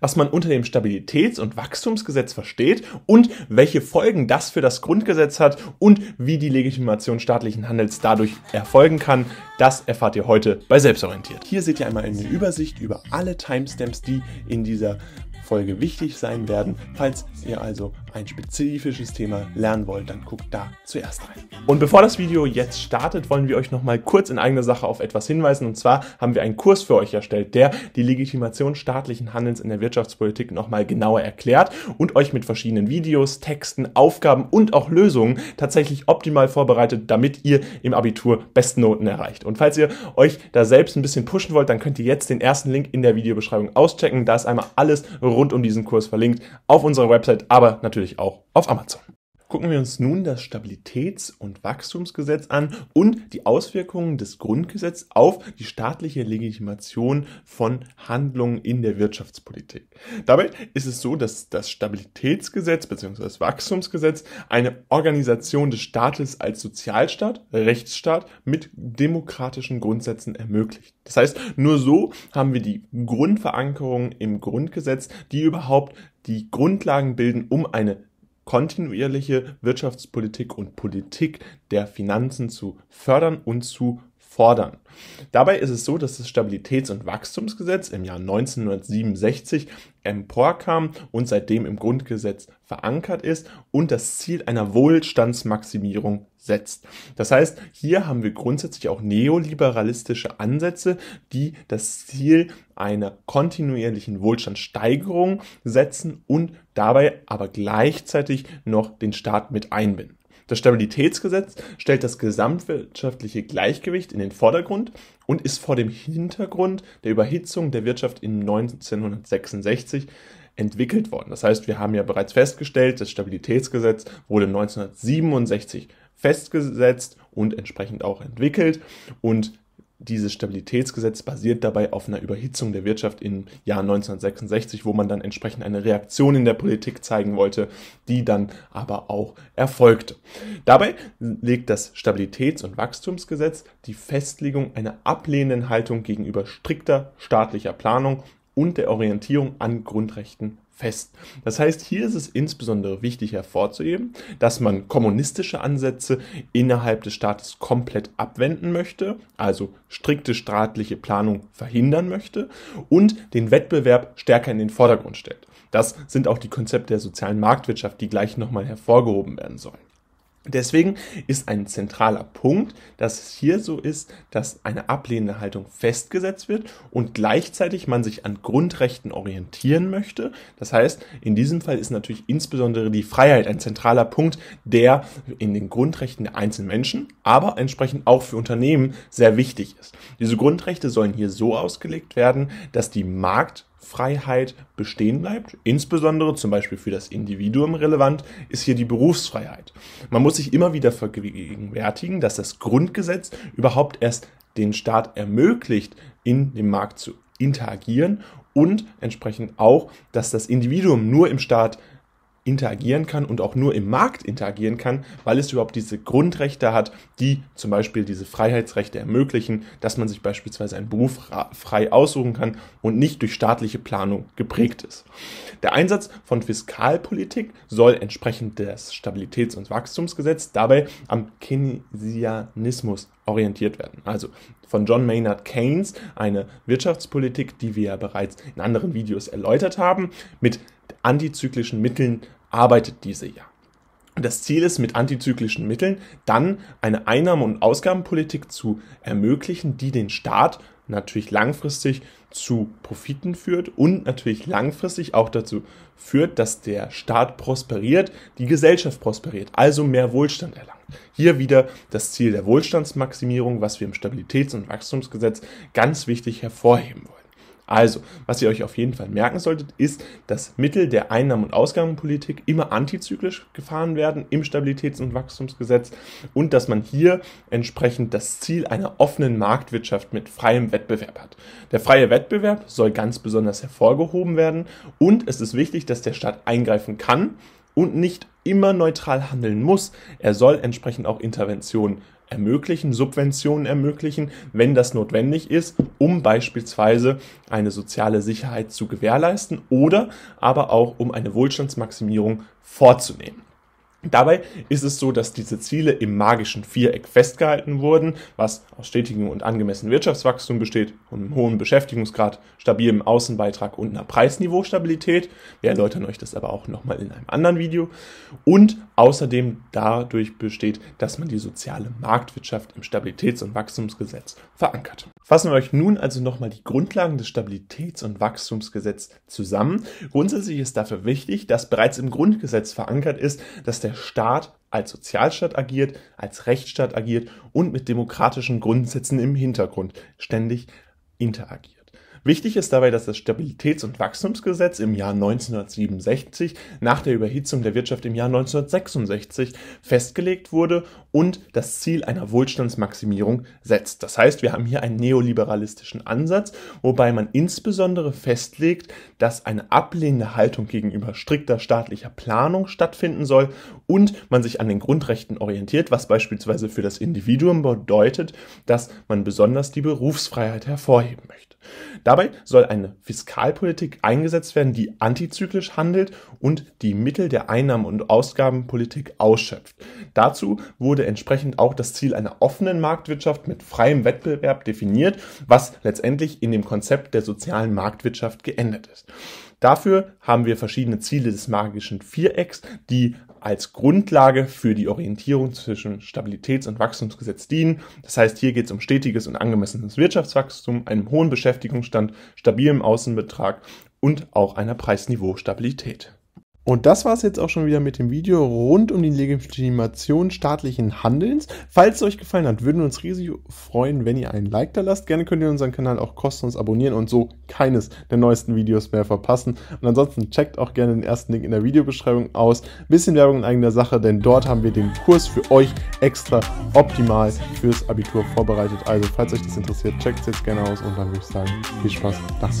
was man unter dem Stabilitäts- und Wachstumsgesetz versteht und welche Folgen das für das Grundgesetz hat und wie die Legitimation staatlichen Handels dadurch erfolgen kann. Das erfahrt ihr heute bei Selbstorientiert. Hier seht ihr einmal eine Übersicht über alle Timestamps, die in dieser Folge wichtig sein werden. Falls ihr also ein spezifisches Thema lernen wollt, dann guckt da zuerst rein. Und bevor das Video jetzt startet, wollen wir euch nochmal kurz in eigener Sache auf etwas hinweisen. Und zwar haben wir einen Kurs für euch erstellt, der die Legitimation staatlichen Handelns in der Wirtschaftspolitik nochmal genauer erklärt und euch mit verschiedenen Videos, Texten, Aufgaben und auch Lösungen tatsächlich optimal vorbereitet, damit ihr im Abitur Bestnoten erreicht. Und falls ihr euch da selbst ein bisschen pushen wollt, dann könnt ihr jetzt den ersten Link in der Videobeschreibung auschecken. Da ist einmal alles rund um diesen Kurs verlinkt auf unserer Website, aber natürlich natürlich auch auf Amazon gucken wir uns nun das Stabilitäts- und Wachstumsgesetz an und die Auswirkungen des Grundgesetzes auf die staatliche Legitimation von Handlungen in der Wirtschaftspolitik. Dabei ist es so, dass das Stabilitätsgesetz bzw. das Wachstumsgesetz eine Organisation des Staates als Sozialstaat, Rechtsstaat mit demokratischen Grundsätzen ermöglicht. Das heißt, nur so haben wir die Grundverankerung im Grundgesetz, die überhaupt die Grundlagen bilden, um eine kontinuierliche Wirtschaftspolitik und Politik der Finanzen zu fördern und zu fordern. Dabei ist es so, dass das Stabilitäts- und Wachstumsgesetz im Jahr 1967 emporkam und seitdem im Grundgesetz verankert ist und das Ziel einer Wohlstandsmaximierung setzt. Das heißt, hier haben wir grundsätzlich auch neoliberalistische Ansätze, die das Ziel einer kontinuierlichen Wohlstandssteigerung setzen und dabei aber gleichzeitig noch den Staat mit einbinden. Das Stabilitätsgesetz stellt das gesamtwirtschaftliche Gleichgewicht in den Vordergrund und ist vor dem Hintergrund der Überhitzung der Wirtschaft in 1966 entwickelt worden. Das heißt, wir haben ja bereits festgestellt, das Stabilitätsgesetz wurde 1967 festgesetzt und entsprechend auch entwickelt und dieses Stabilitätsgesetz basiert dabei auf einer Überhitzung der Wirtschaft im Jahr 1966, wo man dann entsprechend eine Reaktion in der Politik zeigen wollte, die dann aber auch erfolgte. Dabei legt das Stabilitäts- und Wachstumsgesetz die Festlegung einer ablehnenden Haltung gegenüber strikter staatlicher Planung und der Orientierung an Grundrechten fest. Das heißt, hier ist es insbesondere wichtig hervorzuheben, dass man kommunistische Ansätze innerhalb des Staates komplett abwenden möchte, also strikte staatliche Planung verhindern möchte und den Wettbewerb stärker in den Vordergrund stellt. Das sind auch die Konzepte der sozialen Marktwirtschaft, die gleich nochmal hervorgehoben werden sollen. Deswegen ist ein zentraler Punkt, dass es hier so ist, dass eine ablehnende Haltung festgesetzt wird und gleichzeitig man sich an Grundrechten orientieren möchte. Das heißt, in diesem Fall ist natürlich insbesondere die Freiheit ein zentraler Punkt, der in den Grundrechten der einzelnen Menschen, aber entsprechend auch für Unternehmen sehr wichtig ist. Diese Grundrechte sollen hier so ausgelegt werden, dass die Markt Freiheit bestehen bleibt. Insbesondere zum Beispiel für das Individuum relevant ist hier die Berufsfreiheit. Man muss sich immer wieder vergegenwärtigen, dass das Grundgesetz überhaupt erst den Staat ermöglicht, in dem Markt zu interagieren und entsprechend auch, dass das Individuum nur im Staat interagieren kann und auch nur im Markt interagieren kann, weil es überhaupt diese Grundrechte hat, die zum Beispiel diese Freiheitsrechte ermöglichen, dass man sich beispielsweise einen Beruf frei aussuchen kann und nicht durch staatliche Planung geprägt ist. Der Einsatz von Fiskalpolitik soll entsprechend des Stabilitäts- und Wachstumsgesetz dabei am Keynesianismus orientiert werden. Also von John Maynard Keynes, eine Wirtschaftspolitik, die wir ja bereits in anderen Videos erläutert haben, mit antizyklischen Mitteln arbeitet diese ja. Das Ziel ist, mit antizyklischen Mitteln dann eine Einnahmen- und Ausgabenpolitik zu ermöglichen, die den Staat natürlich langfristig zu Profiten führt und natürlich langfristig auch dazu führt, dass der Staat prosperiert, die Gesellschaft prosperiert, also mehr Wohlstand erlangt. Hier wieder das Ziel der Wohlstandsmaximierung, was wir im Stabilitäts- und Wachstumsgesetz ganz wichtig hervorheben wollen. Also, was ihr euch auf jeden Fall merken solltet, ist, dass Mittel der Einnahmen- und Ausgabenpolitik immer antizyklisch gefahren werden im Stabilitäts- und Wachstumsgesetz und dass man hier entsprechend das Ziel einer offenen Marktwirtschaft mit freiem Wettbewerb hat. Der freie Wettbewerb soll ganz besonders hervorgehoben werden und es ist wichtig, dass der Staat eingreifen kann und nicht immer neutral handeln muss. Er soll entsprechend auch Interventionen ermöglichen, Subventionen ermöglichen, wenn das notwendig ist, um beispielsweise eine soziale Sicherheit zu gewährleisten oder aber auch um eine Wohlstandsmaximierung vorzunehmen. Dabei ist es so, dass diese Ziele im magischen Viereck festgehalten wurden, was aus stetigem und angemessenem Wirtschaftswachstum besteht, und einem hohen Beschäftigungsgrad, stabilem Außenbeitrag und einer Preisniveaustabilität. Wir erläutern euch das aber auch nochmal in einem anderen Video. Und außerdem dadurch besteht, dass man die soziale Marktwirtschaft im Stabilitäts- und Wachstumsgesetz verankert. Fassen wir euch nun also nochmal die Grundlagen des Stabilitäts- und Wachstumsgesetzes zusammen. Grundsätzlich ist dafür wichtig, dass bereits im Grundgesetz verankert ist, dass der der Staat als Sozialstaat agiert, als Rechtsstaat agiert und mit demokratischen Grundsätzen im Hintergrund ständig interagiert. Wichtig ist dabei, dass das Stabilitäts- und Wachstumsgesetz im Jahr 1967 nach der Überhitzung der Wirtschaft im Jahr 1966 festgelegt wurde und das Ziel einer Wohlstandsmaximierung setzt. Das heißt, wir haben hier einen neoliberalistischen Ansatz, wobei man insbesondere festlegt, dass eine ablehnende Haltung gegenüber strikter staatlicher Planung stattfinden soll und man sich an den Grundrechten orientiert, was beispielsweise für das Individuum bedeutet, dass man besonders die Berufsfreiheit hervorheben möchte. Dabei soll eine Fiskalpolitik eingesetzt werden, die antizyklisch handelt und die Mittel der Einnahmen- und Ausgabenpolitik ausschöpft. Dazu wurde entsprechend auch das Ziel einer offenen Marktwirtschaft mit freiem Wettbewerb definiert, was letztendlich in dem Konzept der sozialen Marktwirtschaft geändert ist. Dafür haben wir verschiedene Ziele des magischen Vierecks, die als Grundlage für die Orientierung zwischen Stabilitäts- und Wachstumsgesetz dienen. Das heißt, hier geht es um stetiges und angemessenes Wirtschaftswachstum, einem hohen Beschäftigungsstand, stabilen Außenbetrag und auch einer Preisniveaustabilität. Und das war es jetzt auch schon wieder mit dem Video rund um die Legitimation staatlichen Handelns. Falls es euch gefallen hat, würden wir uns riesig freuen, wenn ihr einen Like da lasst. Gerne könnt ihr unseren Kanal auch kostenlos abonnieren und so keines der neuesten Videos mehr verpassen. Und ansonsten checkt auch gerne den ersten Link in der Videobeschreibung aus. Bisschen Werbung in eigener Sache, denn dort haben wir den Kurs für euch extra optimal fürs Abitur vorbereitet. Also falls euch das interessiert, checkt es jetzt gerne aus und dann würde ich sagen, viel Spaß. Das.